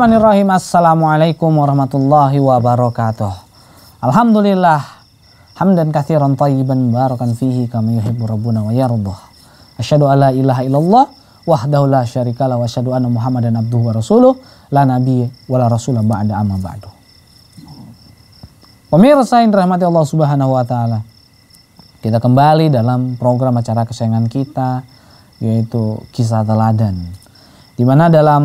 Bismillahirrahmanirrahim. Assalamualaikum warahmatullahi wabarakatuh. Alhamdulillah. Hamdan kathiran tayyiban barakan fihi kami yuhibu rabbuna wa yardah. Asyadu ala ilaha illallah wahdahu la syarikala wa asyhadu anna muhammadan abduhu wa rasuluh la nabi wa la rasulah ba'da amma ba'du. Pemirsa yang rahmati Allah Subhanahu wa taala. Kita kembali dalam program acara kesayangan kita yaitu kisah teladan. Di mana dalam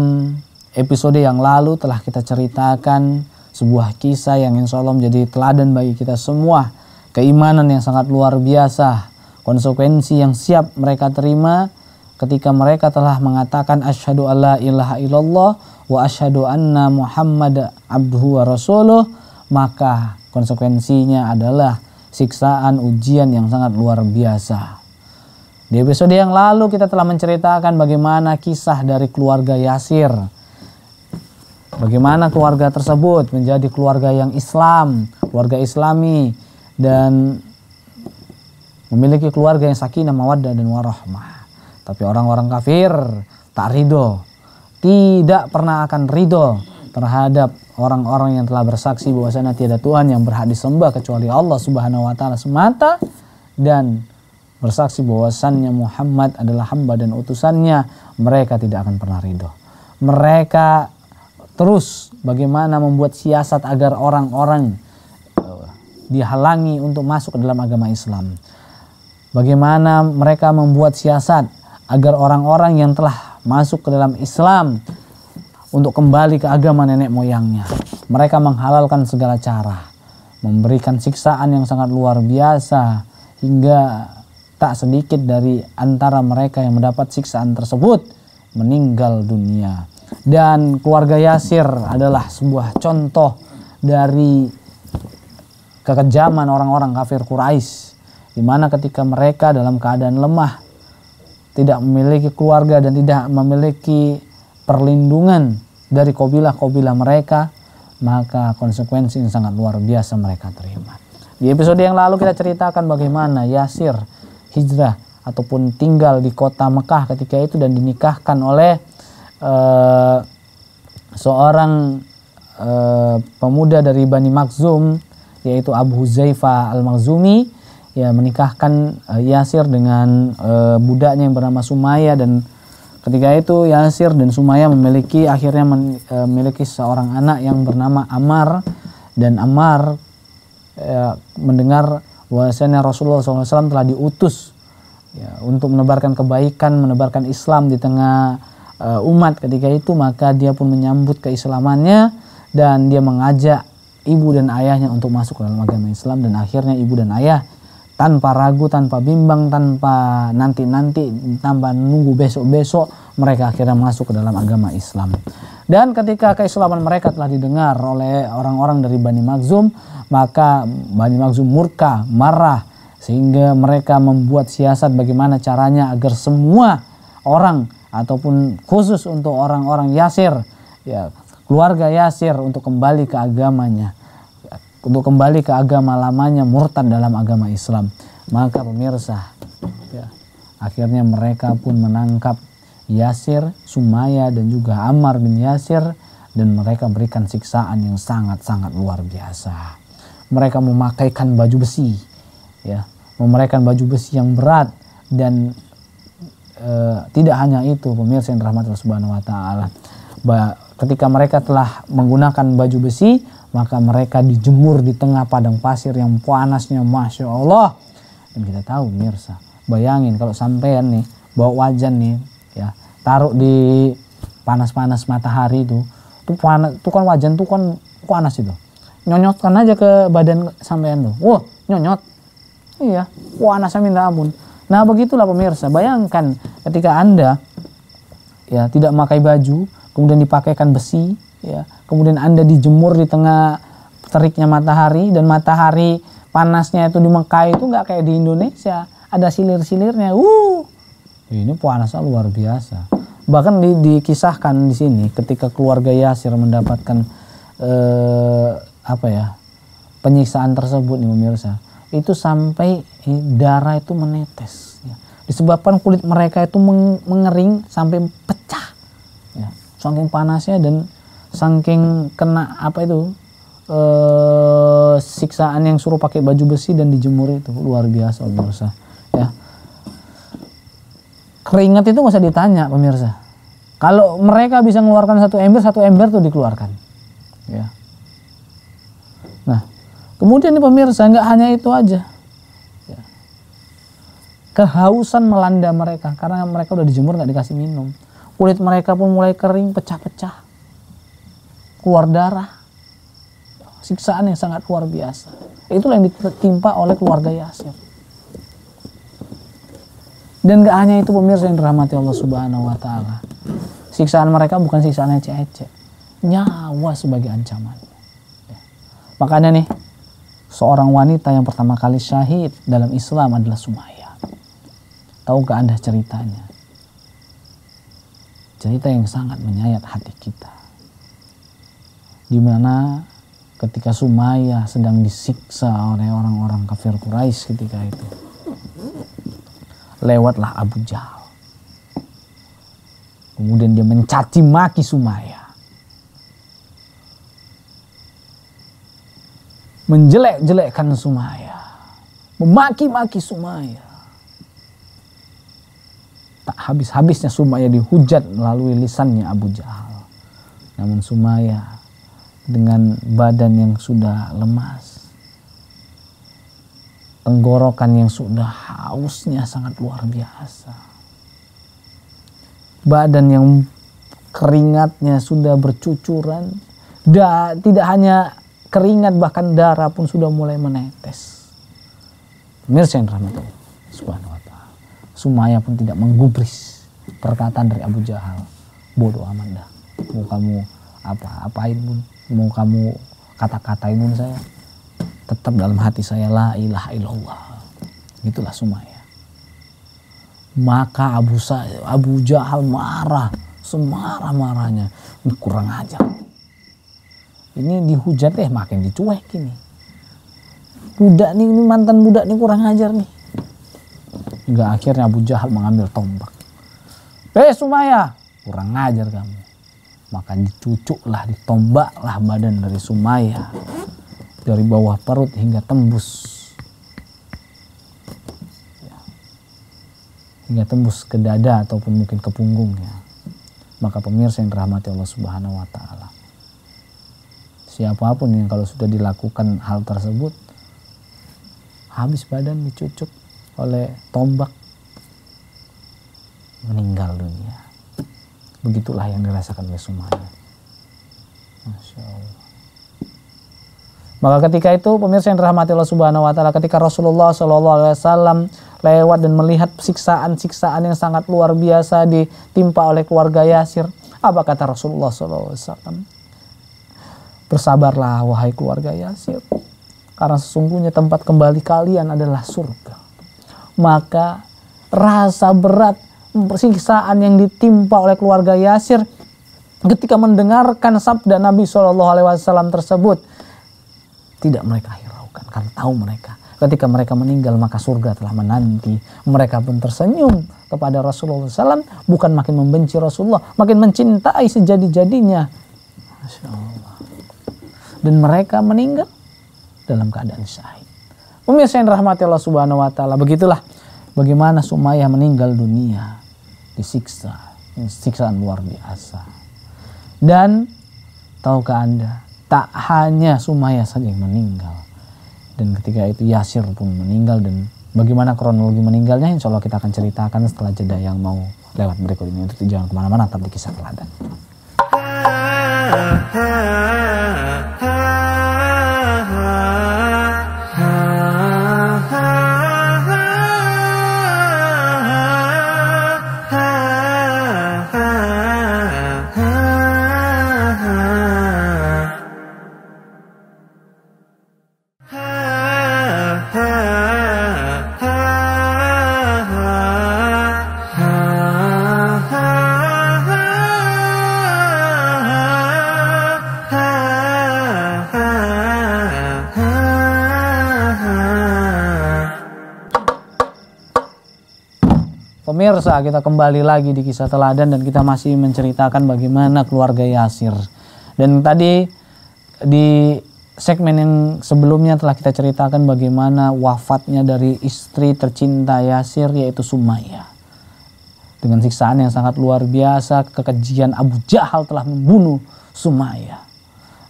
episode yang lalu telah kita ceritakan sebuah kisah yang insya Allah menjadi teladan bagi kita semua. Keimanan yang sangat luar biasa. Konsekuensi yang siap mereka terima ketika mereka telah mengatakan asyhadu alla ilaha illallah wa asyhadu anna muhammad abduhu wa rasuluh maka konsekuensinya adalah siksaan ujian yang sangat luar biasa. Di episode yang lalu kita telah menceritakan bagaimana kisah dari keluarga Yasir Bagaimana keluarga tersebut menjadi keluarga yang Islam, keluarga Islami dan memiliki keluarga yang sakinah, mawaddah dan warahmah. Tapi orang-orang kafir tak ridho, tidak pernah akan ridho terhadap orang-orang yang telah bersaksi bahwa sana tiada Tuhan yang berhak disembah kecuali Allah Subhanahu wa taala semata dan bersaksi bahwasannya Muhammad adalah hamba dan utusannya, mereka tidak akan pernah ridho. Mereka Terus bagaimana membuat siasat agar orang-orang eh, dihalangi untuk masuk ke dalam agama Islam. Bagaimana mereka membuat siasat agar orang-orang yang telah masuk ke dalam Islam untuk kembali ke agama nenek moyangnya. Mereka menghalalkan segala cara, memberikan siksaan yang sangat luar biasa hingga tak sedikit dari antara mereka yang mendapat siksaan tersebut meninggal dunia dan keluarga Yasir adalah sebuah contoh dari kekejaman orang-orang kafir Quraisy di mana ketika mereka dalam keadaan lemah tidak memiliki keluarga dan tidak memiliki perlindungan dari kobilah-kobilah mereka maka konsekuensi yang sangat luar biasa mereka terima. Di episode yang lalu kita ceritakan bagaimana Yasir hijrah ataupun tinggal di kota Mekah ketika itu dan dinikahkan oleh Eh, seorang uh, pemuda dari Bani Makhzum yaitu Abu Huzaifah al makzumi ya menikahkan uh, Yasir dengan uh, budaknya yang bernama Sumaya dan ketika itu Yasir dan Sumaya memiliki akhirnya men, uh, memiliki seorang anak yang bernama Amar dan Amar ya, mendengar bahwasanya Rasulullah SAW telah diutus ya, untuk menebarkan kebaikan, menebarkan Islam di tengah uh, umat ketika itu maka dia pun menyambut keislamannya dan dia mengajak ibu dan ayahnya untuk masuk ke dalam agama Islam dan akhirnya ibu dan ayah tanpa ragu, tanpa bimbang, tanpa nanti-nanti, tanpa nunggu besok-besok mereka akhirnya masuk ke dalam agama Islam. Dan ketika keislaman mereka telah didengar oleh orang-orang dari Bani Makhzum, maka Bani Makhzum murka, marah, sehingga mereka membuat siasat bagaimana caranya agar semua orang ataupun khusus untuk orang-orang Yasir ya keluarga Yasir untuk kembali ke agamanya untuk kembali ke agama lamanya murtad dalam agama Islam maka pemirsa ya, akhirnya mereka pun menangkap Yasir, Sumaya dan juga Ammar bin Yasir dan mereka berikan siksaan yang sangat-sangat luar biasa. Mereka memakaikan baju besi ya, memakaikan baju besi yang berat dan Eh, tidak hanya itu pemirsa yang rahmat Subhanahu wa taala. Ketika mereka telah menggunakan baju besi, maka mereka dijemur di tengah padang pasir yang panasnya masya Allah. Dan kita tahu pemirsa, bayangin kalau sampean nih bawa wajan nih ya taruh di panas-panas matahari itu tuh panas tuh kan wajan tuh kan panas itu nyonyotkan aja ke badan sampean tuh wah nyonyot iya panasnya minta ampun Nah begitulah pemirsa, bayangkan ketika Anda ya tidak memakai baju, kemudian dipakaikan besi, ya, kemudian Anda dijemur di tengah teriknya matahari dan matahari panasnya itu di Mekah itu nggak kayak di Indonesia, ada silir-silirnya. Uh, ini panasnya luar biasa. Bahkan di, dikisahkan di sini ketika keluarga Yasir mendapatkan eh, apa ya penyiksaan tersebut nih pemirsa itu sampai eh, darah itu menetes. Ya. Disebabkan kulit mereka itu mengering sampai pecah. Ya. Saking panasnya dan saking kena apa itu e, siksaan yang suruh pakai baju besi dan dijemur itu luar biasa pemirsa. Ya. Keringat itu nggak usah ditanya pemirsa. Kalau mereka bisa mengeluarkan satu ember, satu ember tuh dikeluarkan. Ya. Kemudian nih pemirsa, nggak hanya itu aja. Ya. Kehausan melanda mereka karena mereka udah dijemur nggak dikasih minum. Kulit mereka pun mulai kering, pecah-pecah. Keluar darah. Siksaan yang sangat luar biasa. Itulah yang ditimpa oleh keluarga Yasir. Dan gak hanya itu pemirsa yang dirahmati Allah Subhanahu wa taala. Siksaan mereka bukan siksaan ecek-ecek. Nyawa sebagai ancaman. Ya. Makanya nih, seorang wanita yang pertama kali syahid dalam Islam adalah Sumayyah. Tahukah Anda ceritanya? Cerita yang sangat menyayat hati kita. Di mana ketika Sumaya sedang disiksa oleh orang-orang kafir Quraisy ketika itu. Lewatlah Abu Jahal. Kemudian dia mencaci maki Sumaya. menjelek-jelekkan Sumaya, memaki-maki Sumaya. Tak habis-habisnya Sumaya dihujat melalui lisannya Abu Jahal. Namun Sumaya dengan badan yang sudah lemas, tenggorokan yang sudah hausnya sangat luar biasa. Badan yang keringatnya sudah bercucuran, da, tidak hanya keringat bahkan darah pun sudah mulai menetes. Pemirsa yang rahmatullah. Subhanahu wa Sumaya pun tidak menggubris perkataan dari Abu Jahal. Bodoh Amanda, dah. Mau kamu apa-apain pun. Mau kamu kata-katain pun saya. Tetap dalam hati saya la ilaha illallah. Itulah Sumaya. Maka Abu, Sa Abu Jahal marah. Semarah-marahnya. Kurang ajar ini dihujat eh makin dicuek ini budak nih ini mantan budak nih kurang ajar nih hingga akhirnya Abu Jahal mengambil tombak eh Sumaya kurang ajar kamu maka dicucuklah ditombaklah badan dari Sumaya dari bawah perut hingga tembus hingga tembus ke dada ataupun mungkin ke punggungnya maka pemirsa yang dirahmati Allah Subhanahu wa taala siapapun yang kalau sudah dilakukan hal tersebut habis badan dicucuk oleh tombak meninggal dunia begitulah yang dirasakan oleh Sumaya Masya Allah maka ketika itu pemirsa yang dirahmati Allah Subhanahu wa taala ketika Rasulullah Shallallahu alaihi wasallam lewat dan melihat siksaan-siksaan yang sangat luar biasa ditimpa oleh keluarga Yasir apa kata Rasulullah Alaihi Wasallam? Bersabarlah wahai keluarga Yasir. Karena sesungguhnya tempat kembali kalian adalah surga. Maka rasa berat persiksaan yang ditimpa oleh keluarga Yasir ketika mendengarkan sabda Nabi saw tersebut tidak mereka hiraukan karena tahu mereka ketika mereka meninggal maka surga telah menanti mereka pun tersenyum kepada Rasulullah SAW bukan makin membenci Rasulullah makin mencintai sejadi-jadinya Masya Allah dan mereka meninggal dalam keadaan syahid. Pemirsa yang rahmati Allah Subhanahu wa taala, begitulah bagaimana Sumayyah meninggal dunia disiksa, siksaan luar biasa. Dan tahukah Anda, tak hanya Sumayyah saja yang meninggal. Dan ketika itu Yasir pun meninggal dan bagaimana kronologi meninggalnya insya Allah kita akan ceritakan setelah jeda yang mau lewat berikut ini. Untuk jangan kemana-mana, tetap di kisah teladan. Pemirsa, kita kembali lagi di kisah teladan dan kita masih menceritakan bagaimana keluarga Yasir. Dan tadi di segmen yang sebelumnya telah kita ceritakan bagaimana wafatnya dari istri tercinta Yasir yaitu Sumaya. Dengan siksaan yang sangat luar biasa, kekejian Abu Jahal telah membunuh Sumaya.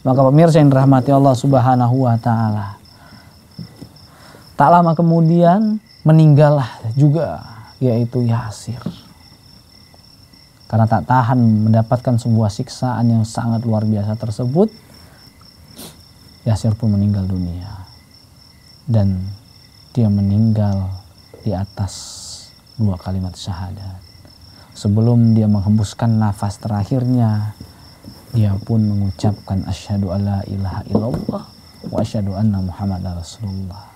Maka pemirsa yang dirahmati Allah Subhanahu wa taala. Tak lama kemudian meninggallah juga yaitu Yasir. Karena tak tahan mendapatkan sebuah siksaan yang sangat luar biasa tersebut, Yasir pun meninggal dunia. Dan dia meninggal di atas dua kalimat syahadat. Sebelum dia menghembuskan nafas terakhirnya, dia pun mengucapkan asyhadu alla ilaha illallah wa asyhadu anna muhammadar rasulullah.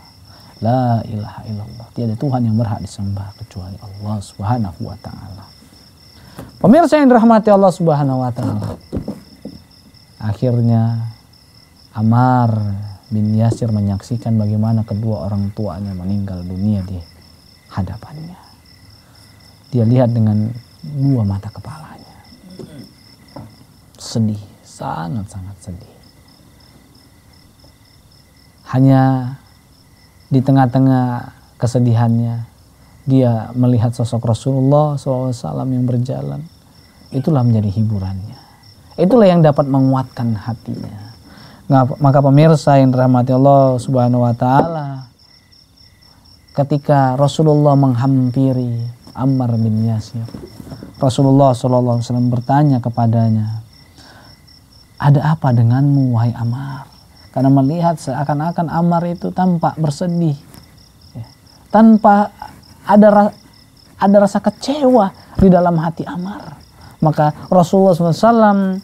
La ilaha illallah. Tiada Tuhan yang berhak disembah kecuali Allah Subhanahu wa taala. Pemirsa yang dirahmati Allah Subhanahu wa taala. Akhirnya Amar bin Yasir menyaksikan bagaimana kedua orang tuanya meninggal dunia di hadapannya. Dia lihat dengan dua mata kepalanya. Sedih, sangat-sangat sedih. Hanya di tengah-tengah kesedihannya dia melihat sosok Rasulullah SAW yang berjalan itulah menjadi hiburannya itulah yang dapat menguatkan hatinya maka pemirsa yang dirahmati Allah Subhanahu wa taala ketika Rasulullah menghampiri Ammar bin Yasir Rasulullah SAW bertanya kepadanya ada apa denganmu wahai Ammar karena melihat seakan-akan Amar itu tampak bersedih ya. tanpa ada ra ada rasa kecewa di dalam hati Amar maka Rasulullah SAW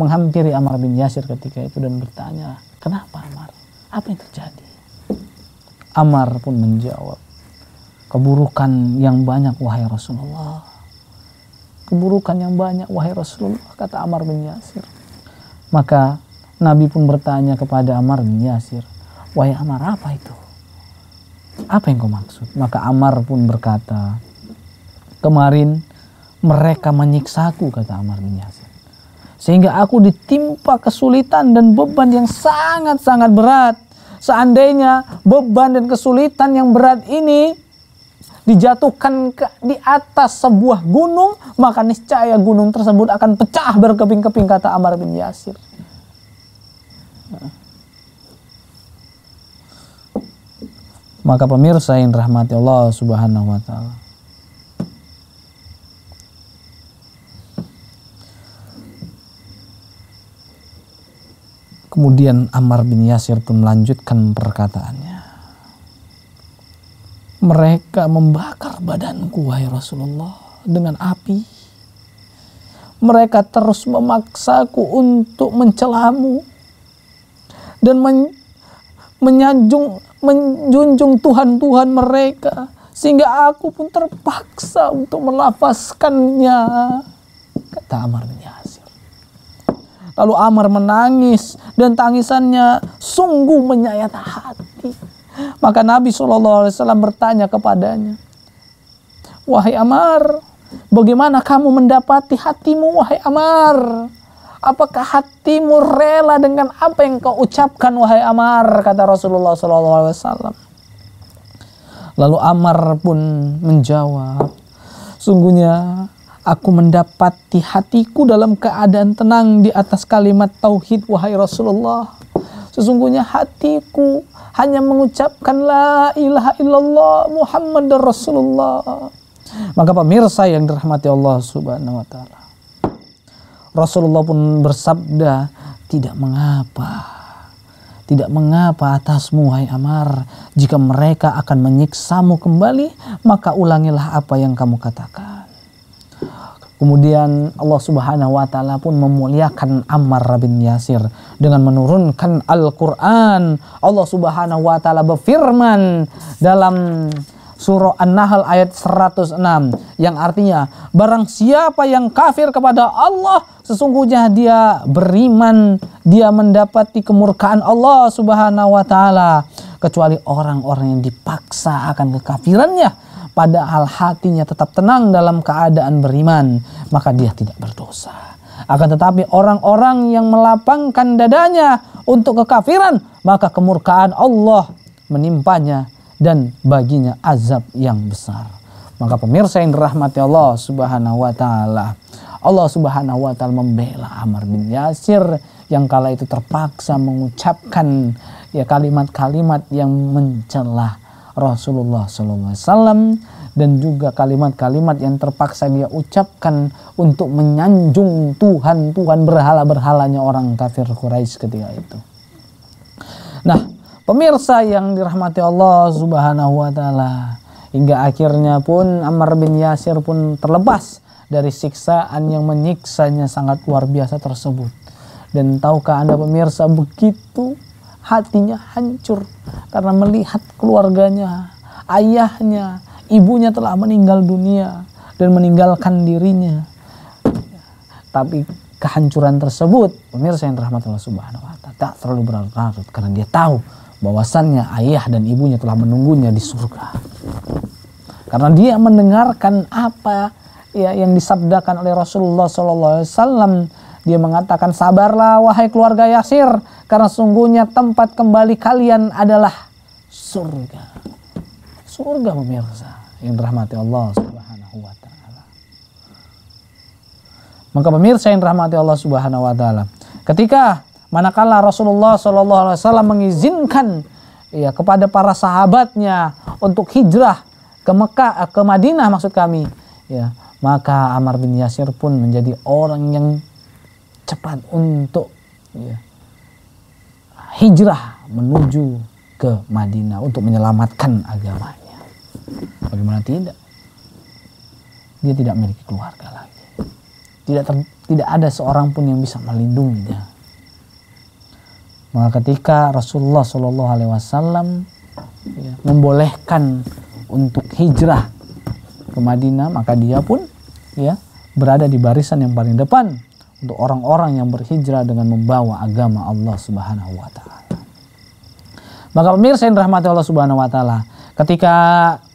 menghampiri Amar bin Yasir ketika itu dan bertanya kenapa Amar apa yang terjadi Amar pun menjawab keburukan yang banyak wahai Rasulullah keburukan yang banyak wahai Rasulullah kata Amar bin Yasir maka Nabi pun bertanya kepada Amar bin Yasir, wahai Amar apa itu? Apa yang kau maksud? Maka Amar pun berkata, kemarin mereka menyiksaku kata Amar bin Yasir. Sehingga aku ditimpa kesulitan dan beban yang sangat-sangat berat. Seandainya beban dan kesulitan yang berat ini dijatuhkan ke, di atas sebuah gunung, maka niscaya gunung tersebut akan pecah berkeping-keping kata Amar bin Yasir. Maka pemirsa yang rahmati Allah Subhanahu wa taala. Kemudian Ammar bin Yasir pun melanjutkan perkataannya. Mereka membakar badanku, wahai Rasulullah, dengan api. Mereka terus memaksaku untuk mencelamu dan men menyanjung menjunjung Tuhan-Tuhan mereka sehingga aku pun terpaksa untuk melafaskannya kata Amar bin lalu Amar menangis dan tangisannya sungguh menyayat hati maka Nabi SAW bertanya kepadanya wahai Amar bagaimana kamu mendapati hatimu wahai Amar Apakah hatimu rela dengan apa yang kau ucapkan wahai Amar? Kata Rasulullah Sallallahu Alaihi Wasallam. Lalu Amar pun menjawab, sungguhnya aku mendapati hatiku dalam keadaan tenang di atas kalimat tauhid wahai Rasulullah. Sesungguhnya hatiku hanya mengucapkan la ilaha illallah Muhammad Rasulullah. Maka pemirsa yang dirahmati Allah Subhanahu wa taala. Rasulullah pun bersabda, tidak mengapa. Tidak mengapa atasmu, hai Amar. Jika mereka akan menyiksamu kembali, maka ulangilah apa yang kamu katakan. Kemudian Allah Subhanahu wa taala pun memuliakan Ammar bin Yasir dengan menurunkan Al-Qur'an. Allah Subhanahu wa taala berfirman dalam surah An-Nahl ayat 106 yang artinya barang siapa yang kafir kepada Allah sesungguhnya dia beriman dia mendapati kemurkaan Allah Subhanahu wa taala kecuali orang-orang yang dipaksa akan kekafirannya padahal hatinya tetap tenang dalam keadaan beriman, maka dia tidak berdosa. Akan tetapi orang-orang yang melapangkan dadanya untuk kekafiran, maka kemurkaan Allah menimpanya dan baginya azab yang besar. Maka pemirsa yang dirahmati Allah Subhanahu wa taala. Allah Subhanahu wa taala membela amar bin Yasir yang kala itu terpaksa mengucapkan ya kalimat-kalimat yang mencela Rasulullah SAW dan juga kalimat-kalimat yang terpaksa dia ucapkan untuk menyanjung Tuhan Tuhan berhala berhalanya orang kafir Quraisy ketika itu. Nah, Pemirsa yang dirahmati Allah Subhanahu wa taala. Hingga akhirnya pun Amr bin Yasir pun terlepas dari siksaan yang menyiksanya sangat luar biasa tersebut. Dan tahukah Anda pemirsa begitu hatinya hancur karena melihat keluarganya, ayahnya, ibunya telah meninggal dunia dan meninggalkan dirinya. Tapi kehancuran tersebut, pemirsa yang dirahmati Allah Subhanahu wa taala, tak terlalu berlarut karena dia tahu bahwasannya ayah dan ibunya telah menunggunya di surga. Karena dia mendengarkan apa ya yang disabdakan oleh Rasulullah SAW. Dia mengatakan sabarlah wahai keluarga Yasir karena sungguhnya tempat kembali kalian adalah surga. Surga pemirsa yang dirahmati Allah Subhanahu wa taala. Maka pemirsa yang dirahmati Allah Subhanahu wa taala, ketika manakala Rasulullah Shallallahu Alaihi Wasallam mengizinkan ya kepada para sahabatnya untuk hijrah ke Mekah eh, ke Madinah maksud kami ya maka Amr bin Yasir pun menjadi orang yang cepat untuk ya, hijrah menuju ke Madinah untuk menyelamatkan agamanya bagaimana tidak dia tidak memiliki keluarga lagi tidak ter, tidak ada seorang pun yang bisa melindunginya maka ketika Rasulullah Shallallahu Alaihi Wasallam ya, membolehkan untuk hijrah ke Madinah, maka dia pun ya berada di barisan yang paling depan untuk orang-orang yang berhijrah dengan membawa agama Allah Subhanahu wa taala. Maka pemirsa yang dirahmati Allah Subhanahu wa taala, ketika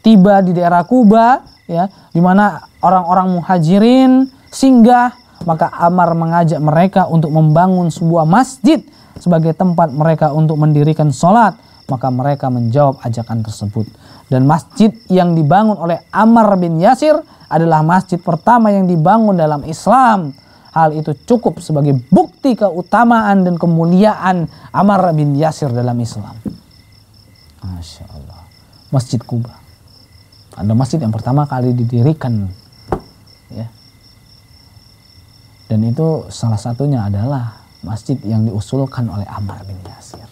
tiba di daerah Kuba ya, di mana orang-orang muhajirin singgah, maka Amar mengajak mereka untuk membangun sebuah masjid sebagai tempat mereka untuk mendirikan sholat, maka mereka menjawab ajakan tersebut. Dan masjid yang dibangun oleh Amr bin Yasir adalah masjid pertama yang dibangun dalam Islam. Hal itu cukup sebagai bukti keutamaan dan kemuliaan Amr bin Yasir dalam Islam. Masya Allah. Masjid Kuba. Ada masjid yang pertama kali didirikan. Ya. Dan itu salah satunya adalah masjid yang diusulkan oleh Amr bin Yasir.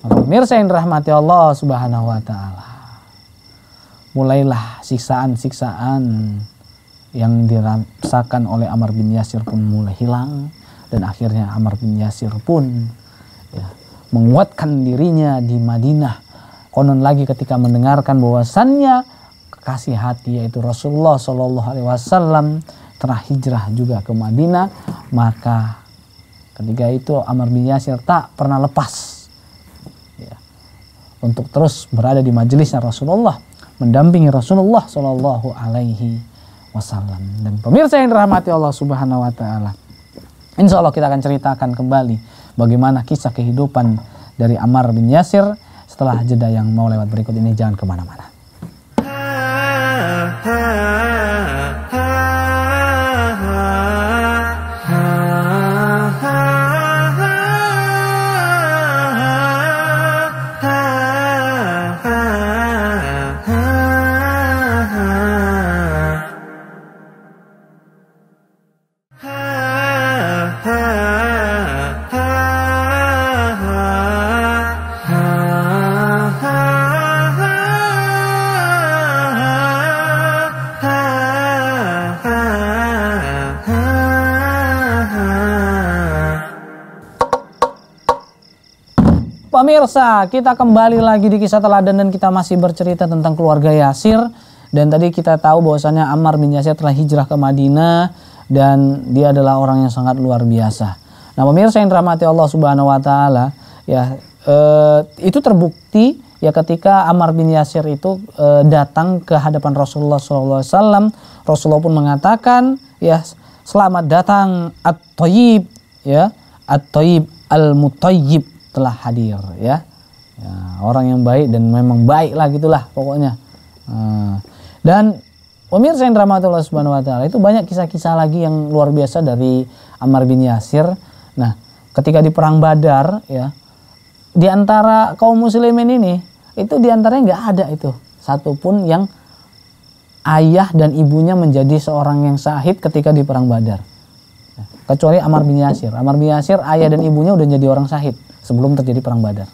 Nah, pemirsa yang dirahmati Allah Subhanahu wa taala. Mulailah siksaan-siksaan yang dirasakan oleh Amr bin Yasir pun mulai hilang dan akhirnya Amr bin Yasir pun ya, menguatkan dirinya di Madinah. Konon lagi ketika mendengarkan bahwasannya kasih hati yaitu Rasulullah Shallallahu Alaihi Wasallam telah juga ke Madinah, maka tiga itu Amr bin Yasir tak pernah lepas ya, untuk terus berada di majelisnya Rasulullah, mendampingi Rasulullah Shallallahu Alaihi Wasallam. Dan pemirsa yang dirahmati Allah Subhanahu Wa Taala, Insya Allah kita akan ceritakan kembali bagaimana kisah kehidupan dari Amr bin Yasir setelah jeda yang mau lewat berikut ini. Jangan kemana-mana. Pemirsa, kita kembali lagi di kisah teladan dan kita masih bercerita tentang keluarga Yasir. Dan tadi kita tahu bahwasanya Ammar bin Yasir telah hijrah ke Madinah dan dia adalah orang yang sangat luar biasa. Nah, pemirsa yang dirahmati Allah Subhanahu wa taala, ya eh, itu terbukti ya ketika Ammar bin Yasir itu eh, datang ke hadapan Rasulullah SAW, Rasulullah pun mengatakan, ya selamat datang at-thayyib, ya at-thayyib al-mutayyib telah hadir ya. ya orang yang baik dan memang baik lah gitulah pokoknya. Eh, dan pemirsa yang rahmatullah subhanahu wa taala itu banyak kisah-kisah lagi yang luar biasa dari Ammar bin Yasir. Nah, ketika di perang Badar ya di antara kaum muslimin ini itu di antaranya nggak ada itu satupun yang ayah dan ibunya menjadi seorang yang sahid ketika di perang Badar. Kecuali Amar bin Yasir. Amar bin Yasir ayah dan ibunya udah jadi orang syahid sebelum terjadi perang Badar.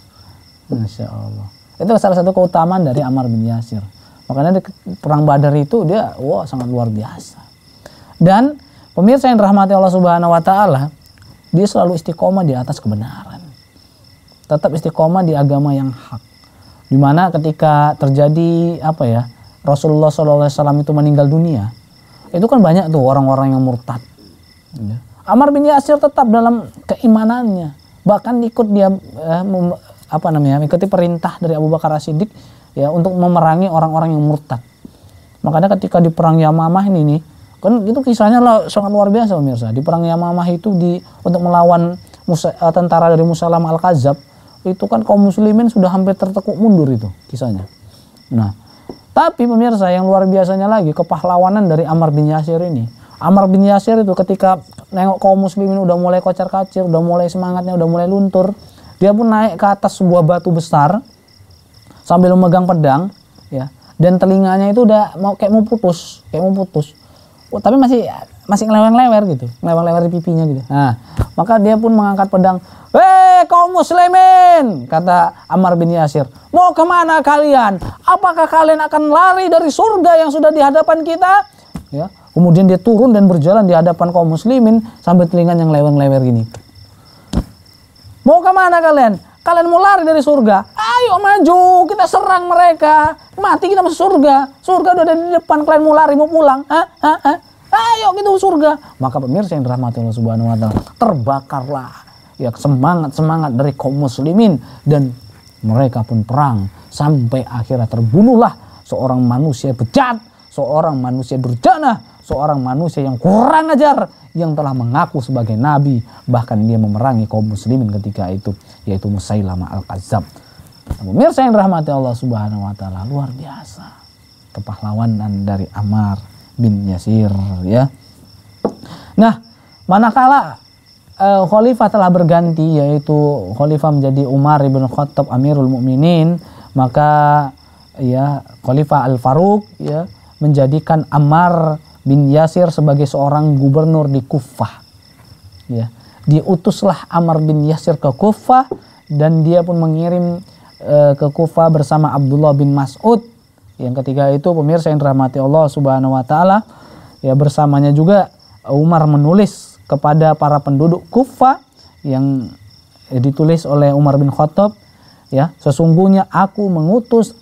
Masya Allah. Itu salah satu keutamaan dari Amar bin Yasir. Makanya di perang Badar itu dia wow, sangat luar biasa. Dan pemirsa yang rahmati Allah Subhanahu wa taala, dia selalu istiqomah di atas kebenaran. Tetap istiqomah di agama yang hak. Dimana ketika terjadi apa ya? Rasulullah SAW itu meninggal dunia. Itu kan banyak tuh orang-orang yang murtad Ya. Amar bin Yasir tetap dalam keimanannya, bahkan ikut dia eh, mem, apa namanya mengikuti perintah dari Abu Bakar As-Siddiq ya untuk memerangi orang-orang yang murtad. Makanya ketika di perang Yamamah ini nih, kan itu kisahnya lah sangat luar biasa pemirsa. Di perang Yamamah itu di untuk melawan Musa, eh, tentara dari Musalam Al-Kazab itu kan kaum muslimin sudah hampir tertekuk mundur itu kisahnya. Nah, tapi pemirsa yang luar biasanya lagi kepahlawanan dari Amr bin Yasir ini Amar bin Yasir itu ketika nengok kaum muslimin udah mulai kocar kacir, udah mulai semangatnya, udah mulai luntur, dia pun naik ke atas sebuah batu besar sambil memegang pedang, ya. Dan telinganya itu udah mau kayak mau putus, kayak mau putus. Oh, tapi masih masih ngeleweng-lewer gitu, ngeleweng-lewer di pipinya gitu. Nah, maka dia pun mengangkat pedang. Hei kaum muslimin, kata Amar bin Yasir. Mau kemana kalian? Apakah kalian akan lari dari surga yang sudah di hadapan kita? Ya, Kemudian dia turun dan berjalan di hadapan kaum muslimin sampai telingan yang lewer-lewer gini. Mau kemana kalian? Kalian mau lari dari surga? Ayo maju, kita serang mereka. Mati kita masuk surga. Surga udah ada di depan, kalian mau lari, mau pulang. Ha? Ha? Ha? Ayo kita ke surga. Maka pemirsa yang dirahmati Allah Subhanahu wa taala, terbakarlah ya semangat-semangat dari kaum muslimin dan mereka pun perang sampai akhirnya terbunuhlah seorang manusia bejat, seorang manusia berjana seorang manusia yang kurang ajar yang telah mengaku sebagai nabi bahkan dia memerangi kaum muslimin ketika itu yaitu Musailamah al-Kazzab. Nah, pemirsa yang dirahmati Allah Subhanahu wa taala luar biasa kepahlawanan dari Amar bin Yasir ya. Nah, manakala uh, khalifah telah berganti yaitu khalifah menjadi Umar bin Khattab Amirul Mukminin maka ya khalifah Al Faruq ya menjadikan Ammar bin Yasir sebagai seorang gubernur di Kufah. Ya. Diutuslah Amr bin Yasir ke Kufah dan dia pun mengirim e, ke Kufah bersama Abdullah bin Mas'ud. Yang ketiga itu pemirsa yang dirahmati Allah Subhanahu wa taala, ya bersamanya juga Umar menulis kepada para penduduk Kufah yang ditulis oleh Umar bin Khattab, ya, sesungguhnya aku mengutus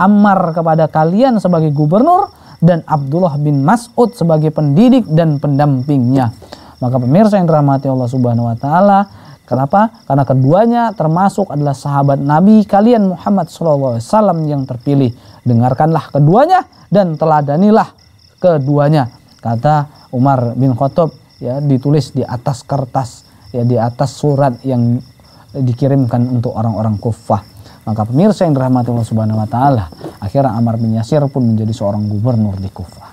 Ammar kepada kalian sebagai gubernur dan Abdullah bin Mas'ud sebagai pendidik dan pendampingnya. Maka pemirsa yang dirahmati Allah Subhanahu wa taala, kenapa? Karena keduanya termasuk adalah sahabat Nabi kalian Muhammad SAW yang terpilih. Dengarkanlah keduanya dan teladanilah keduanya. Kata Umar bin Khattab ya ditulis di atas kertas ya di atas surat yang dikirimkan untuk orang-orang kufah. Maka pemirsa yang dirahmati Allah Subhanahu wa taala, akhirnya Amar bin Yasir pun menjadi seorang gubernur di Kufah.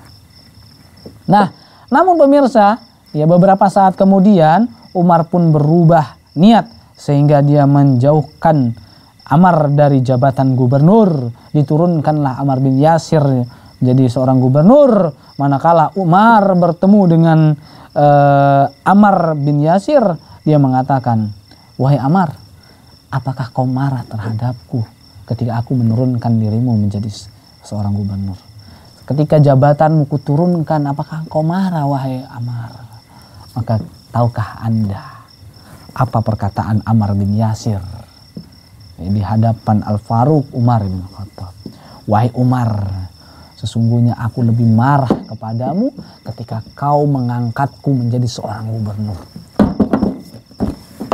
Nah, namun pemirsa, ya beberapa saat kemudian Umar pun berubah niat sehingga dia menjauhkan Amar dari jabatan gubernur, diturunkanlah Amar bin Yasir jadi seorang gubernur manakala Umar bertemu dengan uh, Amar bin Yasir dia mengatakan wahai Amar apakah kau marah terhadapku ketika aku menurunkan dirimu menjadi seorang gubernur? Ketika jabatanmu kuturunkan, apakah kau marah wahai Amar? Maka tahukah anda apa perkataan Amar bin Yasir di hadapan Al-Faruq Umar bin Khattab? Wahai Umar, sesungguhnya aku lebih marah kepadamu ketika kau mengangkatku menjadi seorang gubernur.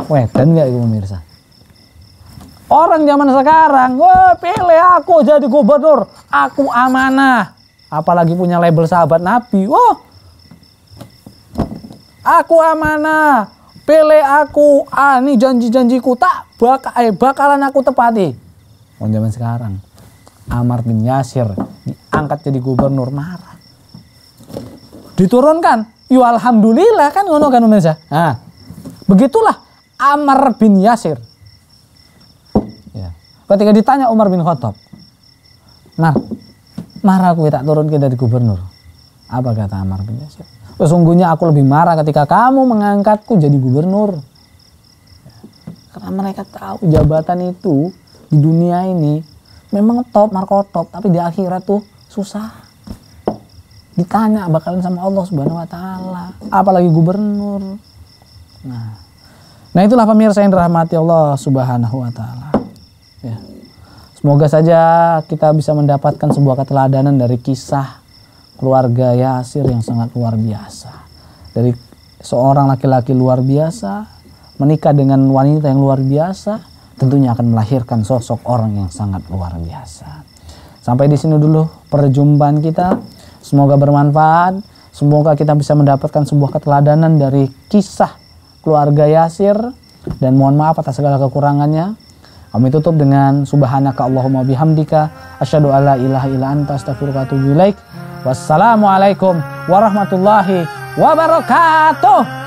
Wedan gak itu pemirsa? Orang zaman sekarang, wah pilih aku jadi gubernur, aku amanah. Apalagi punya label sahabat Nabi. Wah, aku amanah, pilih aku, ah ini janji-janjiku tak bak eh, bakalan aku tepati. Orang zaman sekarang, Amar bin Yasir diangkat jadi gubernur marah. Diturunkan, yo alhamdulillah kan ngono kan pemirsa. Ya? Nah, begitulah Amar bin Yasir Ketika ditanya Umar bin Khattab, Mar, marah aku tak turun ke dari gubernur. Apa kata Umar bin Yasir? Sesungguhnya aku lebih marah ketika kamu mengangkatku jadi gubernur. Karena mereka tahu jabatan itu di dunia ini memang top, Marco top, tapi di akhirat tuh susah. Ditanya bakalan sama Allah Subhanahu wa taala, apalagi gubernur. Nah, nah itulah pemirsa yang dirahmati Allah Subhanahu wa taala. Ya. Semoga saja kita bisa mendapatkan sebuah keteladanan dari kisah keluarga Yasir yang sangat luar biasa. Dari seorang laki-laki luar biasa menikah dengan wanita yang luar biasa tentunya akan melahirkan sosok orang yang sangat luar biasa. Sampai di sini dulu perjumpaan kita. Semoga bermanfaat. Semoga kita bisa mendapatkan sebuah keteladanan dari kisah keluarga Yasir dan mohon maaf atas segala kekurangannya. Kami tutup dengan subhanaka Allahumma bihamdika asyhadu alla ilaha illa anta astaghfiruka wa atubu ilaik. Wassalamualaikum warahmatullahi wabarakatuh.